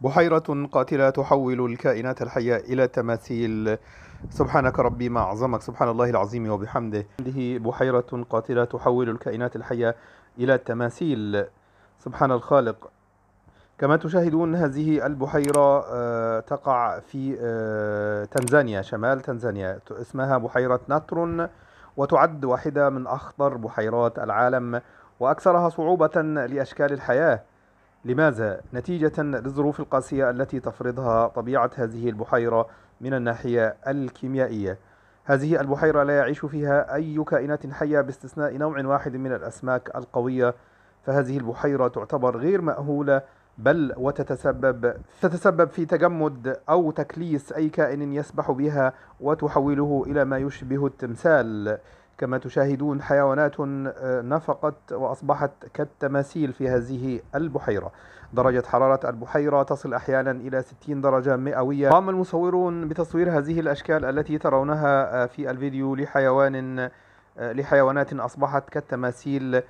بحيرة قاتلة تحول الكائنات الحية إلى تماثيل سبحانك ربي ما أعظمك سبحان الله العظيم وبحمده هذه بحيرة قاتلة تحول الكائنات الحية إلى تماثيل سبحان الخالق كما تشاهدون هذه البحيرة آه، تقع في آه، تنزانيا شمال تنزانيا اسمها بحيرة ناترون وتعد واحدة من أخطر بحيرات العالم وأكثرها صعوبة لأشكال الحياة لماذا؟ نتيجة للظروف القاسية التي تفرضها طبيعة هذه البحيرة من الناحية الكيميائية هذه البحيرة لا يعيش فيها أي كائنات حية باستثناء نوع واحد من الأسماك القوية فهذه البحيرة تعتبر غير مأهولة بل وتتسبب تتسبب في تجمد أو تكليس أي كائن يسبح بها وتحوله إلى ما يشبه التمثال كما تشاهدون حيوانات آه، نفقت وأصبحت كالتماثيل في هذه البحيرة درجة حرارة البحيرة تصل أحيانا إلى 60 درجة مئوية قام المصورون بتصوير هذه الأشكال التي ترونها آه، في الفيديو لحيوان آه، لحيوانات أصبحت كالتماثيل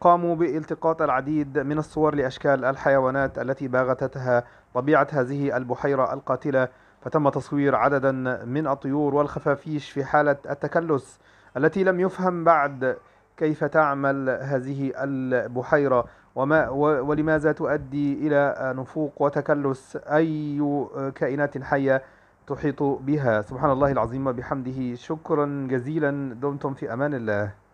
قاموا بالتقاط العديد من الصور لأشكال الحيوانات التي باغتتها طبيعة هذه البحيرة القاتلة فتم تصوير عددا من الطيور والخفافيش في حالة التكلس التي لم يفهم بعد كيف تعمل هذه البحيرة وما ولماذا تؤدي إلى نفوق وتكلس أي كائنات حية تحيط بها سبحان الله العظيم وبحمده شكرا جزيلا دمتم في أمان الله